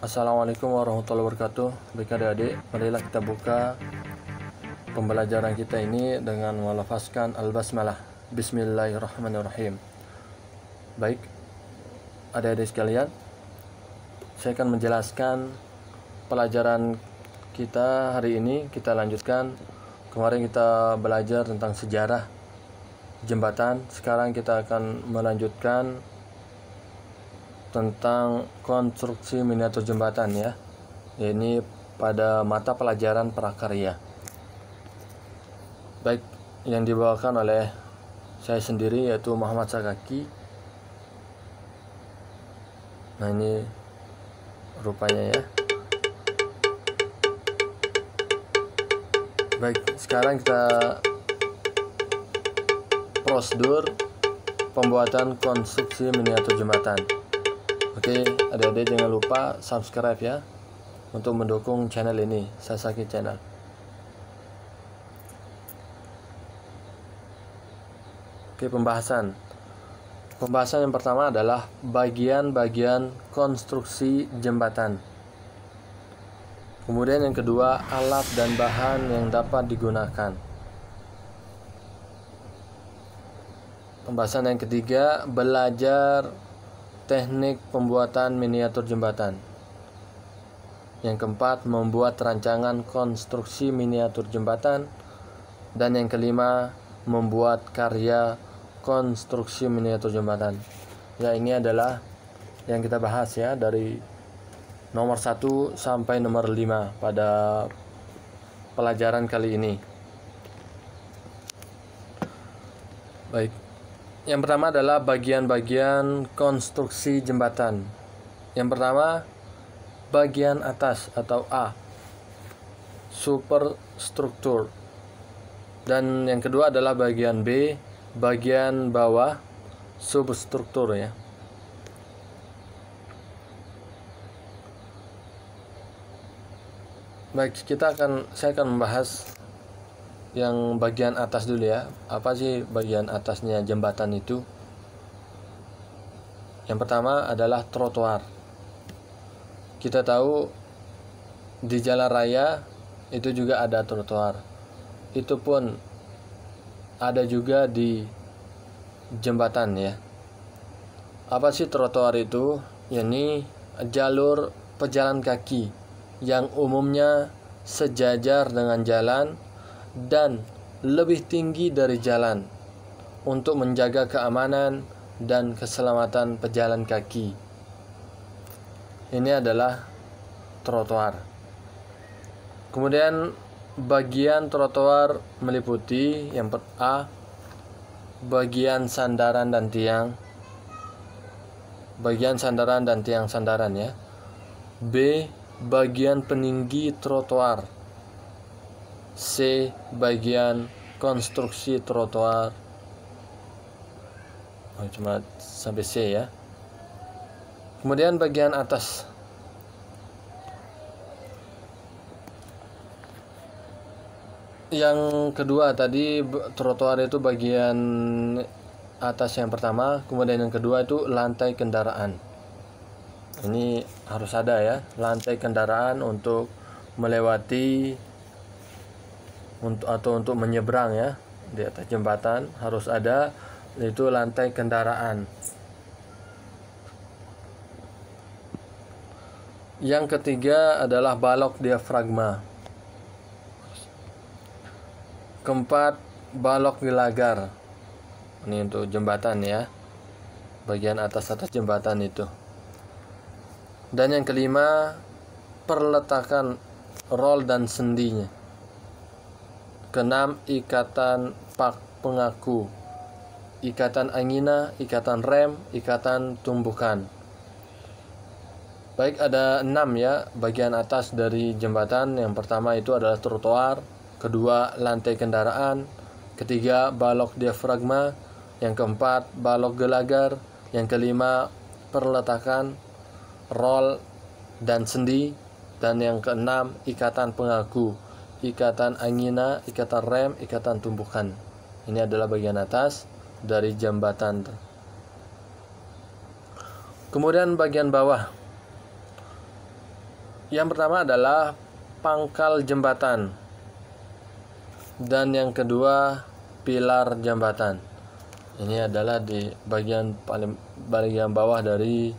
Assalamualaikum warahmatullahi wabarakatuh Baik adik-adik, marilah kita buka Pembelajaran kita ini dengan melafazkan Al-Basmalah Bismillahirrahmanirrahim Baik Adik-adik sekalian Saya akan menjelaskan Pelajaran kita hari ini Kita lanjutkan Kemarin kita belajar tentang sejarah Jembatan Sekarang kita akan melanjutkan tentang konstruksi miniatur jembatan ya. Ini pada mata pelajaran prakarya. Baik, yang dibawakan oleh saya sendiri yaitu Muhammad Sakaki. Nah, ini rupanya ya. Baik, sekarang kita prosedur pembuatan konstruksi miniatur jembatan. Oke, adik-adik jangan lupa subscribe ya untuk mendukung channel ini, Sasaki Channel. Oke, pembahasan. Pembahasan yang pertama adalah bagian-bagian konstruksi jembatan. Kemudian yang kedua, alat dan bahan yang dapat digunakan. Pembahasan yang ketiga, belajar teknik pembuatan miniatur jembatan. Yang keempat, membuat rancangan konstruksi miniatur jembatan. Dan yang kelima, membuat karya konstruksi miniatur jembatan. Ya, ini adalah yang kita bahas ya dari nomor 1 sampai nomor 5 pada pelajaran kali ini. Baik. Yang pertama adalah bagian-bagian konstruksi jembatan. Yang pertama, bagian atas atau A, superstruktur. Dan yang kedua adalah bagian B, bagian bawah, substruktur ya. Baik, kita akan saya akan membahas yang bagian atas dulu ya apa sih bagian atasnya jembatan itu yang pertama adalah trotoar kita tahu di jalan raya itu juga ada trotoar itu pun ada juga di jembatan ya apa sih trotoar itu yakni jalur pejalan kaki yang umumnya sejajar dengan jalan dan lebih tinggi dari jalan untuk menjaga keamanan dan keselamatan pejalan kaki. Ini adalah trotoar. Kemudian bagian trotoar meliputi yang per A bagian sandaran dan tiang bagian sandaran dan tiang sandaran ya B bagian peninggi trotoar C. Bagian konstruksi trotoar oh, cuma sampai C ya kemudian bagian atas yang kedua tadi trotoar itu bagian atas yang pertama kemudian yang kedua itu lantai kendaraan ini harus ada ya lantai kendaraan untuk melewati untuk atau untuk menyeberang ya di atas jembatan harus ada itu lantai kendaraan. Yang ketiga adalah balok diafragma. Keempat, balok di Ini untuk jembatan ya. Bagian atas-atas jembatan itu. Dan yang kelima, perletakan roll dan sendinya. Keenam, ikatan pak pengaku. Ikatan angina, ikatan rem, ikatan tumbukan. Baik, ada enam ya bagian atas dari jembatan. Yang pertama itu adalah trotoar, kedua lantai kendaraan, ketiga balok diafragma, yang keempat balok gelagar, yang kelima perletakan, roll dan sendi, dan yang keenam ikatan pengaku ikatan angina, ikatan rem, ikatan tumbukan. Ini adalah bagian atas dari jembatan. Kemudian bagian bawah. Yang pertama adalah pangkal jembatan. Dan yang kedua pilar jembatan. Ini adalah di bagian paling bagian bawah dari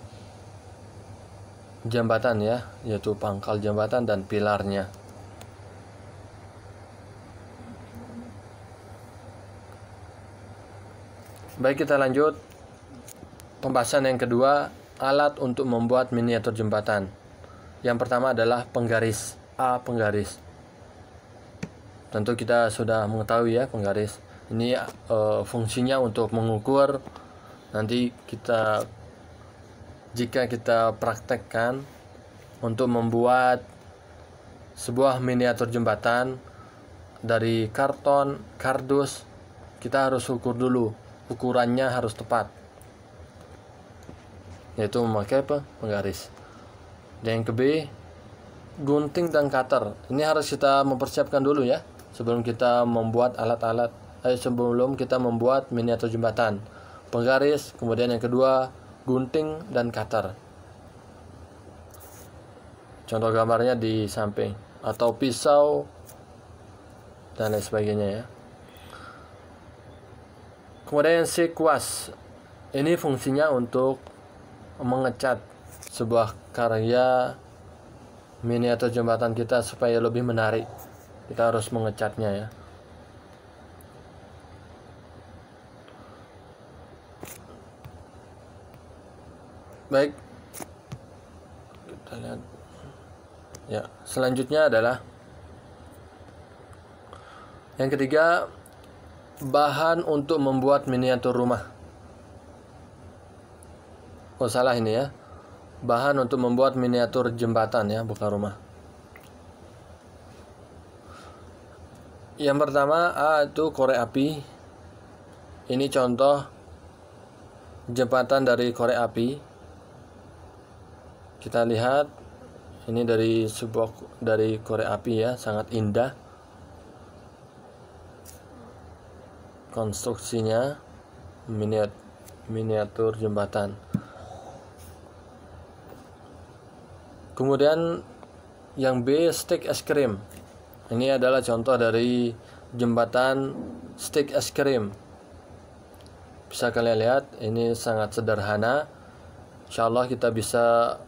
jembatan ya, yaitu pangkal jembatan dan pilarnya. Baik kita lanjut pembahasan yang kedua alat untuk membuat miniatur jembatan. Yang pertama adalah penggaris A penggaris. Tentu kita sudah mengetahui ya penggaris. Ini e, fungsinya untuk mengukur nanti kita jika kita praktekkan untuk membuat sebuah miniatur jembatan dari karton, kardus, kita harus ukur dulu ukurannya harus tepat yaitu memakai apa penggaris dan yang ke B gunting dan cutter ini harus kita mempersiapkan dulu ya sebelum kita membuat alat-alat eh, sebelum kita membuat miniatur jembatan penggaris kemudian yang kedua gunting dan cutter contoh gambarnya di samping atau pisau dan lain sebagainya ya kemudian kuas ini fungsinya untuk mengecat sebuah karya miniatur jembatan kita supaya lebih menarik kita harus mengecatnya ya baik kita lihat ya selanjutnya adalah yang ketiga bahan untuk membuat miniatur rumah. Oh salah ini ya. Bahan untuk membuat miniatur jembatan ya, bukan rumah. Yang pertama A itu korek api. Ini contoh jembatan dari korek api. Kita lihat ini dari sebuah dari korek api ya, sangat indah konstruksinya miniat miniatur jembatan kemudian yang B stick es krim ini adalah contoh dari jembatan stick es krim bisa kalian lihat ini sangat sederhana insyaallah kita bisa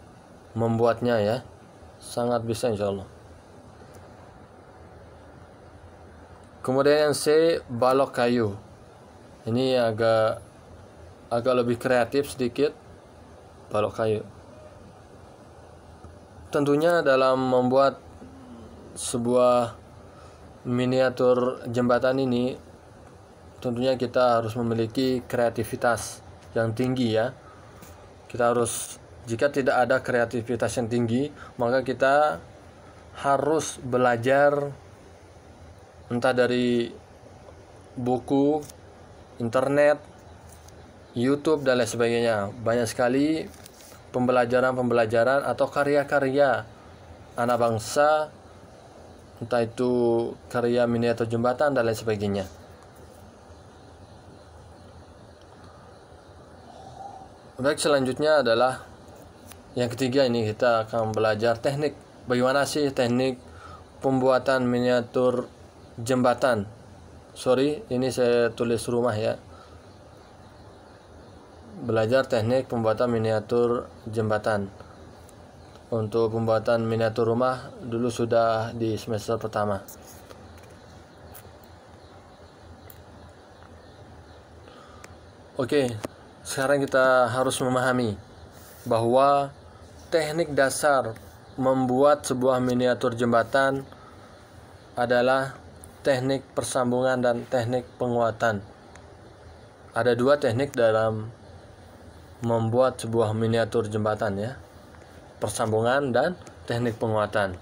membuatnya ya sangat bisa insyaallah kemudian yang C balok kayu ini agak agak lebih kreatif sedikit balok kayu tentunya dalam membuat sebuah miniatur jembatan ini tentunya kita harus memiliki kreativitas yang tinggi ya kita harus jika tidak ada kreativitas yang tinggi maka kita harus belajar entah dari buku, internet, YouTube dan lain sebagainya. Banyak sekali pembelajaran-pembelajaran atau karya-karya anak bangsa entah itu karya miniatur jembatan dan lain sebagainya. Baik, selanjutnya adalah yang ketiga ini kita akan belajar teknik. Bagaimana sih teknik pembuatan miniatur jembatan sorry ini saya tulis rumah ya belajar teknik pembuatan miniatur jembatan untuk pembuatan miniatur rumah dulu sudah di semester pertama oke sekarang kita harus memahami bahwa teknik dasar membuat sebuah miniatur jembatan adalah teknik persambungan dan teknik penguatan. Ada dua teknik dalam membuat sebuah miniatur jembatan ya. Persambungan dan teknik penguatan.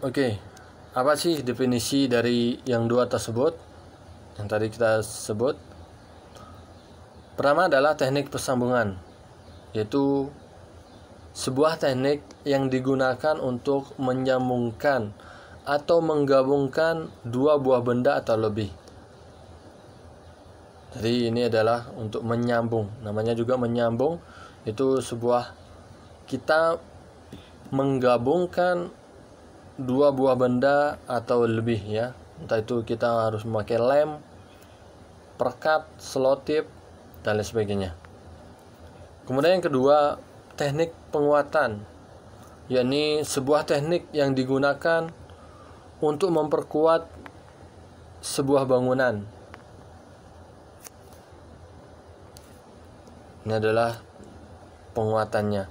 Oke, apa sih definisi dari yang dua tersebut? Yang tadi kita sebut. Pertama adalah teknik persambungan, yaitu sebuah teknik yang digunakan untuk menyambungkan atau menggabungkan dua buah benda atau lebih. Jadi ini adalah untuk menyambung. Namanya juga menyambung itu sebuah kita menggabungkan dua buah benda atau lebih ya. Entah itu kita harus memakai lem, perkat, selotip dan lain sebagainya. Kemudian yang kedua, teknik penguatan yakni sebuah teknik yang digunakan untuk memperkuat sebuah bangunan. Ini adalah penguatannya.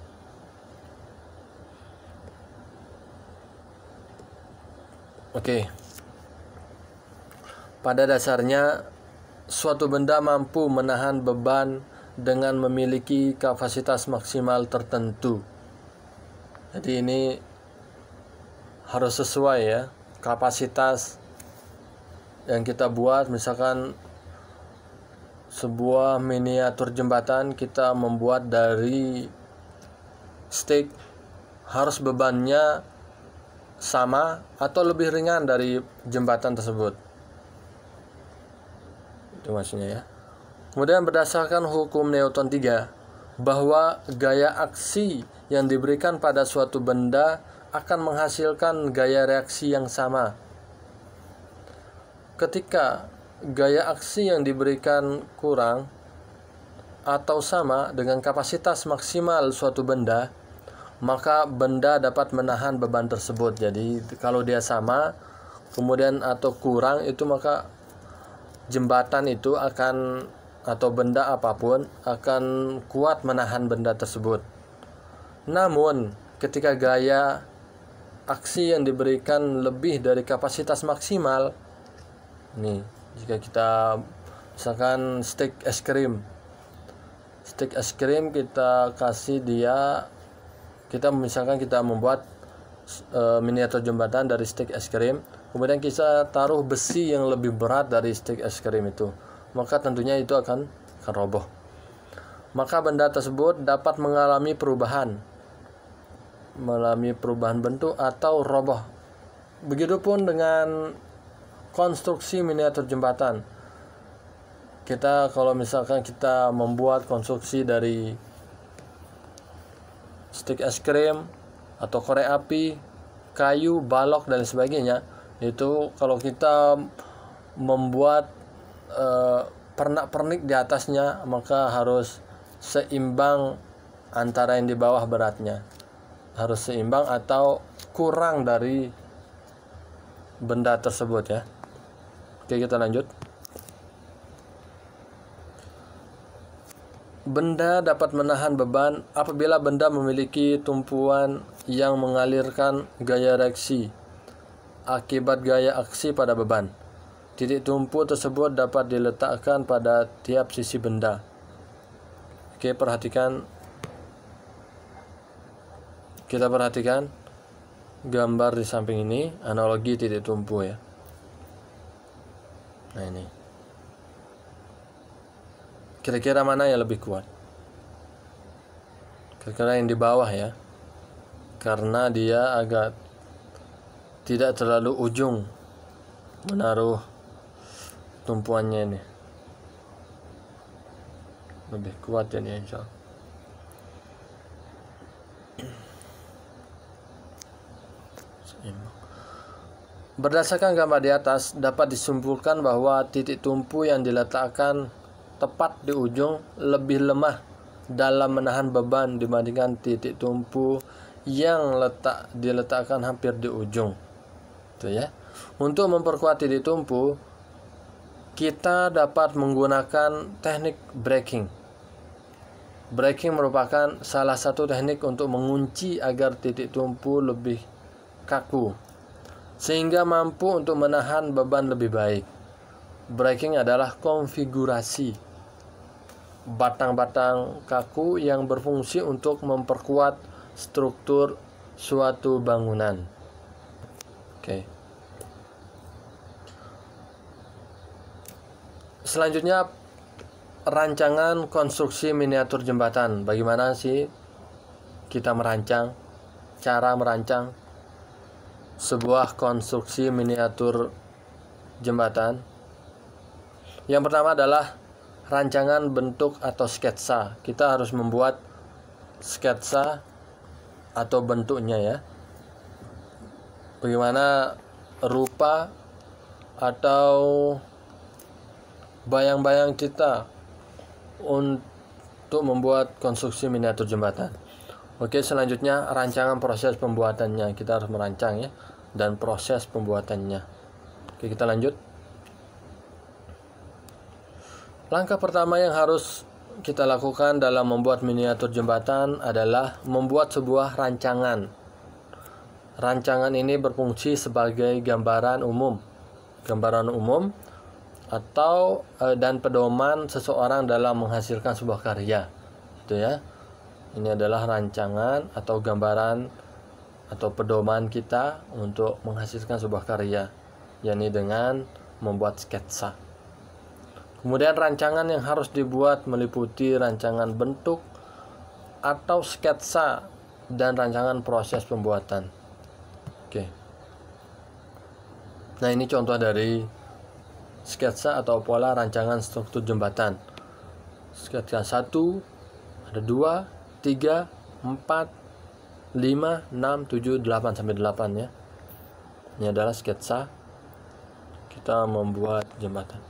Oke. Pada dasarnya suatu benda mampu menahan beban dengan memiliki kapasitas maksimal tertentu jadi ini harus sesuai ya kapasitas yang kita buat misalkan sebuah miniatur jembatan kita membuat dari stick harus bebannya sama atau lebih ringan dari jembatan tersebut itu maksudnya ya kemudian berdasarkan hukum Newton 3 bahwa gaya aksi yang diberikan pada suatu benda akan menghasilkan gaya reaksi yang sama. Ketika gaya aksi yang diberikan kurang atau sama dengan kapasitas maksimal suatu benda, maka benda dapat menahan beban tersebut. Jadi kalau dia sama kemudian atau kurang itu maka jembatan itu akan atau benda apapun akan kuat menahan benda tersebut. Namun, ketika gaya aksi yang diberikan lebih dari kapasitas maksimal, nih, jika kita misalkan stick es krim, stick es krim kita kasih dia, kita misalkan kita membuat e, miniatur jembatan dari stick es krim, kemudian kita taruh besi yang lebih berat dari stick es krim itu maka tentunya itu akan, akan roboh. Maka benda tersebut dapat mengalami perubahan, mengalami perubahan bentuk atau roboh. Begitupun dengan konstruksi miniatur jembatan. Kita kalau misalkan kita membuat konstruksi dari stick es krim atau korek api, kayu, balok dan sebagainya, itu kalau kita membuat Eh, pernak-pernik di atasnya maka harus seimbang antara yang di bawah beratnya harus seimbang atau kurang dari benda tersebut ya oke kita lanjut benda dapat menahan beban apabila benda memiliki tumpuan yang mengalirkan gaya reaksi akibat gaya aksi pada beban Titik tumpu tersebut dapat diletakkan pada tiap sisi benda. Oke, perhatikan. Kita perhatikan gambar di samping ini, analogi titik tumpu ya. Nah ini. Kira-kira mana yang lebih kuat? Kira-kira yang di bawah ya. Karena dia agak tidak terlalu ujung menaruh tumpuannya ini lebih kuat ya ini insya Berdasarkan gambar di atas, dapat disimpulkan bahwa titik tumpu yang diletakkan tepat di ujung lebih lemah dalam menahan beban dibandingkan titik tumpu yang letak diletakkan hampir di ujung. Itu ya. Untuk memperkuat titik tumpu, kita dapat menggunakan teknik breaking. Breaking merupakan salah satu teknik untuk mengunci agar titik tumpu lebih kaku, sehingga mampu untuk menahan beban lebih baik. Breaking adalah konfigurasi batang-batang kaku yang berfungsi untuk memperkuat struktur suatu bangunan. Oke. Okay. selanjutnya rancangan konstruksi miniatur jembatan. Bagaimana sih kita merancang cara merancang sebuah konstruksi miniatur jembatan? Yang pertama adalah rancangan bentuk atau sketsa. Kita harus membuat sketsa atau bentuknya ya. Bagaimana rupa atau bayang-bayang kita untuk membuat konstruksi miniatur jembatan. Oke, selanjutnya rancangan proses pembuatannya. Kita harus merancang ya dan proses pembuatannya. Oke, kita lanjut. Langkah pertama yang harus kita lakukan dalam membuat miniatur jembatan adalah membuat sebuah rancangan. Rancangan ini berfungsi sebagai gambaran umum. Gambaran umum atau e, dan pedoman seseorang dalam menghasilkan sebuah karya itu ya ini adalah rancangan atau gambaran atau pedoman kita untuk menghasilkan sebuah karya yakni dengan membuat sketsa kemudian rancangan yang harus dibuat meliputi rancangan bentuk atau sketsa dan rancangan proses pembuatan oke nah ini contoh dari sketsa atau pola rancangan struktur jembatan. Sketsa 1, ada 2, 3, 4, 5, 6, 7, 8 sampai 8 ya. Ini adalah sketsa kita membuat jembatan.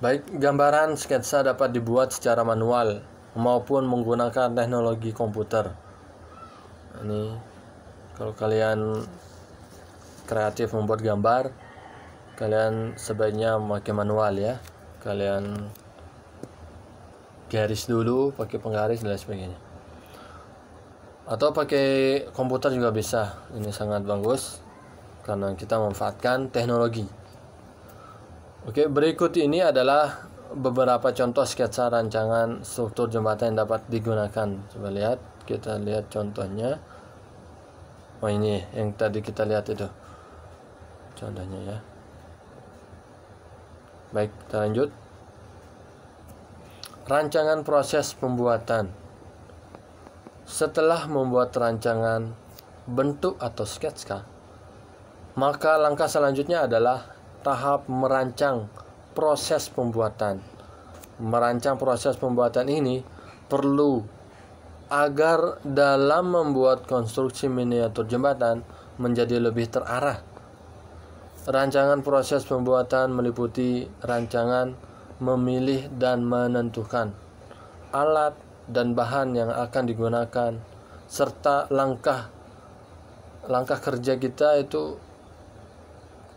Baik, gambaran sketsa dapat dibuat secara manual maupun menggunakan teknologi komputer. Ini kalau kalian kreatif membuat gambar kalian sebaiknya memakai manual ya kalian garis dulu pakai penggaris dan sebagainya atau pakai komputer juga bisa ini sangat bagus karena kita memanfaatkan teknologi oke berikut ini adalah beberapa contoh sketsa rancangan struktur jembatan yang dapat digunakan coba lihat kita lihat contohnya oh ini yang tadi kita lihat itu contohnya ya baik kita lanjut rancangan proses pembuatan setelah membuat rancangan bentuk atau sketsa maka langkah selanjutnya adalah tahap merancang proses pembuatan merancang proses pembuatan ini perlu agar dalam membuat konstruksi miniatur jembatan menjadi lebih terarah Rancangan proses pembuatan meliputi rancangan memilih dan menentukan alat dan bahan yang akan digunakan serta langkah langkah kerja kita itu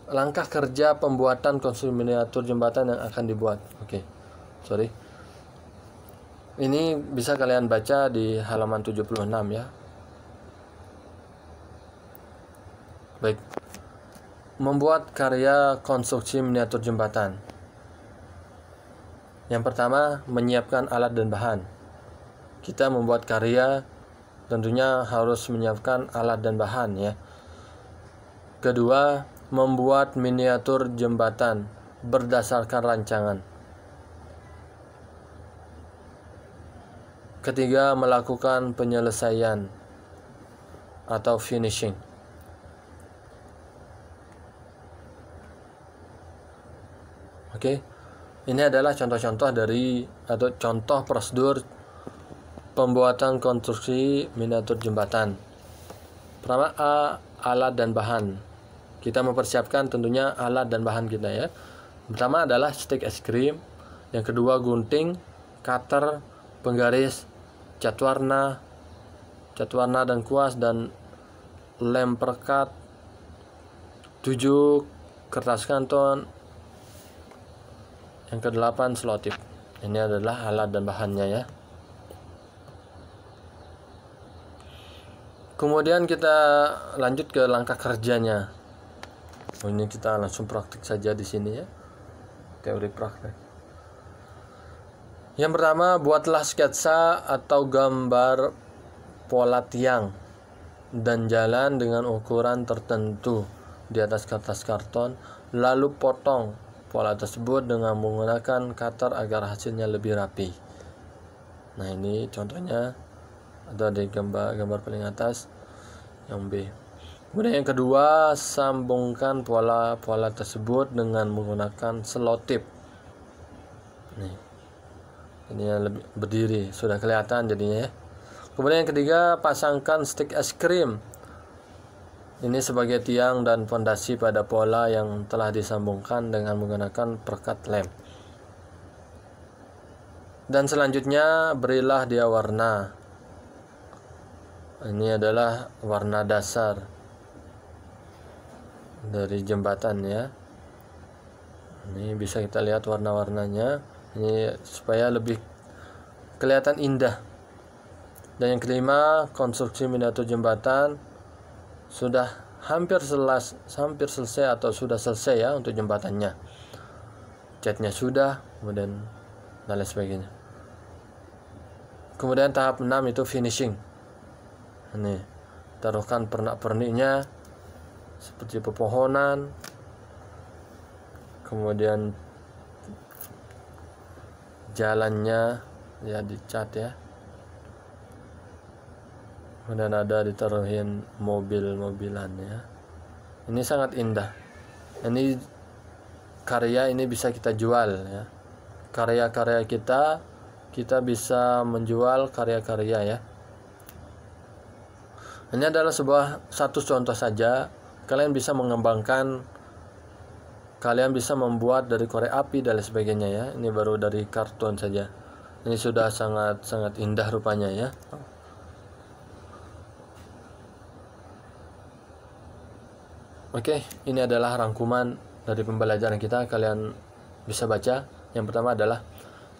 langkah kerja pembuatan konstruksi miniatur jembatan yang akan dibuat. Oke. Okay. Sorry. Ini bisa kalian baca di halaman 76 ya. Baik membuat karya konstruksi miniatur jembatan. Yang pertama, menyiapkan alat dan bahan. Kita membuat karya tentunya harus menyiapkan alat dan bahan ya. Kedua, membuat miniatur jembatan berdasarkan rancangan. Ketiga, melakukan penyelesaian atau finishing. Oke. Okay? Ini adalah contoh-contoh dari atau contoh prosedur pembuatan konstruksi miniatur jembatan. Pertama A, alat dan bahan. Kita mempersiapkan tentunya alat dan bahan kita ya. Pertama adalah stick es krim, yang kedua gunting, cutter, penggaris, cat warna, cat warna dan kuas dan lem perkat, tujuh kertas kanton, yang kedelapan selotip. Ini adalah alat dan bahannya ya. Kemudian kita lanjut ke langkah kerjanya. Oh, ini kita langsung praktik saja di sini ya. Teori praktik. Yang pertama, buatlah sketsa atau gambar pola tiang dan jalan dengan ukuran tertentu di atas kertas karton, lalu potong pola tersebut dengan menggunakan cutter agar hasilnya lebih rapi. Nah, ini contohnya ada di gambar gambar paling atas yang B. Kemudian yang kedua, sambungkan pola-pola tersebut dengan menggunakan slot tip. Nih. Ini yang lebih berdiri, sudah kelihatan jadinya ya. Kemudian yang ketiga, pasangkan stick es krim ini sebagai tiang dan fondasi pada pola yang telah disambungkan dengan menggunakan perkat lem. Dan selanjutnya berilah dia warna. Ini adalah warna dasar dari jembatan ya. Ini bisa kita lihat warna-warnanya. Ini supaya lebih kelihatan indah. Dan yang kelima, konstruksi miniatur jembatan sudah hampir selas, hampir selesai atau sudah selesai ya untuk jembatannya. Catnya sudah, kemudian dan lain sebagainya. Kemudian tahap 6 itu finishing. Ini taruhkan pernak-perniknya seperti pepohonan, kemudian jalannya ya dicat ya kemudian ada ditaruhin mobil-mobilan ya ini sangat indah ini karya ini bisa kita jual ya karya-karya kita kita bisa menjual karya-karya ya ini adalah sebuah satu contoh saja kalian bisa mengembangkan kalian bisa membuat dari korek api dan sebagainya ya ini baru dari karton saja ini sudah sangat sangat indah rupanya ya Oke, okay, ini adalah rangkuman dari pembelajaran kita. Kalian bisa baca. Yang pertama adalah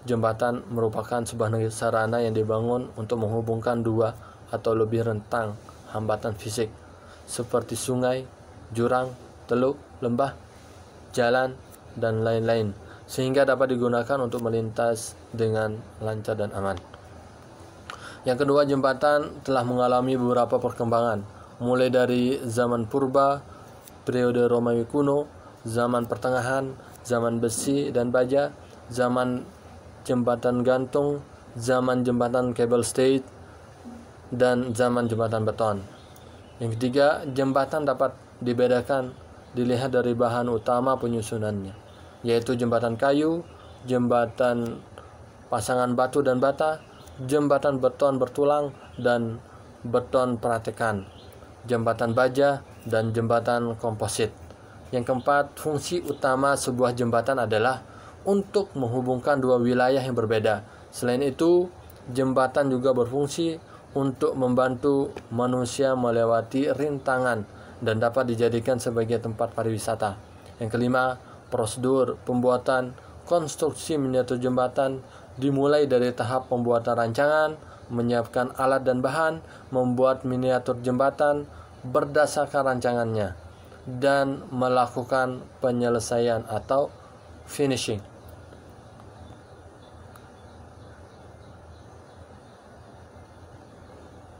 jembatan merupakan sebuah sarana yang dibangun untuk menghubungkan dua atau lebih rentang hambatan fisik seperti sungai, jurang, teluk, lembah, jalan, dan lain-lain sehingga dapat digunakan untuk melintas dengan lancar dan aman. Yang kedua, jembatan telah mengalami beberapa perkembangan, mulai dari zaman purba periode Romawi kuno, zaman pertengahan, zaman besi dan baja, zaman jembatan gantung, zaman jembatan cable state, dan zaman jembatan beton. Yang ketiga, jembatan dapat dibedakan dilihat dari bahan utama penyusunannya, yaitu jembatan kayu, jembatan pasangan batu dan bata, jembatan beton bertulang, dan beton peratekan, jembatan baja, dan jembatan komposit. Yang keempat, fungsi utama sebuah jembatan adalah untuk menghubungkan dua wilayah yang berbeda. Selain itu, jembatan juga berfungsi untuk membantu manusia melewati rintangan dan dapat dijadikan sebagai tempat pariwisata. Yang kelima, prosedur pembuatan konstruksi miniatur jembatan dimulai dari tahap pembuatan rancangan, menyiapkan alat dan bahan, membuat miniatur jembatan, berdasarkan rancangannya dan melakukan penyelesaian atau finishing.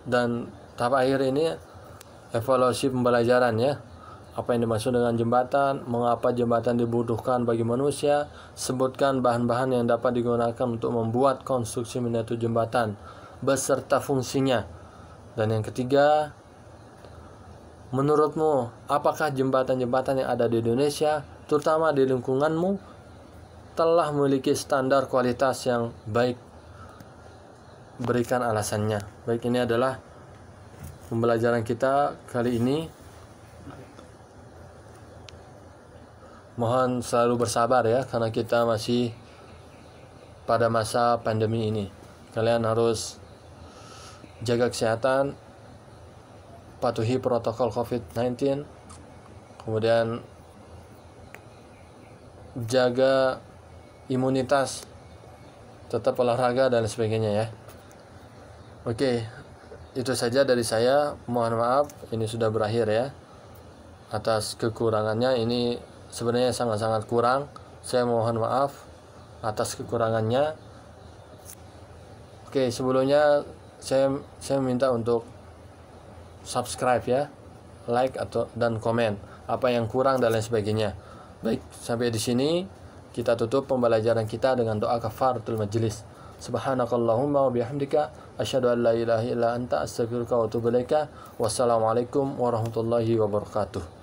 Dan tahap akhir ini evaluasi pembelajaran ya. Apa yang dimaksud dengan jembatan, mengapa jembatan dibutuhkan bagi manusia, sebutkan bahan-bahan yang dapat digunakan untuk membuat konstruksi miniatur jembatan beserta fungsinya. Dan yang ketiga, Menurutmu, apakah jembatan-jembatan yang ada di Indonesia, terutama di lingkunganmu, telah memiliki standar kualitas yang baik? Berikan alasannya. Baik, ini adalah pembelajaran kita kali ini. Mohon selalu bersabar ya, karena kita masih pada masa pandemi ini. Kalian harus jaga kesehatan, patuhi protokol COVID-19, kemudian jaga imunitas, tetap olahraga dan sebagainya ya. Oke, itu saja dari saya. Mohon maaf, ini sudah berakhir ya. Atas kekurangannya, ini sebenarnya sangat-sangat kurang. Saya mohon maaf atas kekurangannya. Oke, sebelumnya saya saya minta untuk subscribe ya, like atau dan komen apa yang kurang dan lain sebagainya. Baik, sampai di sini kita tutup pembelajaran kita dengan doa kafaratul majlis. Subhanakallahumma wa bihamdika asyhadu an la ilaha illa anta astaghfiruka wa atubu ilaika. Wassalamualaikum warahmatullahi wabarakatuh.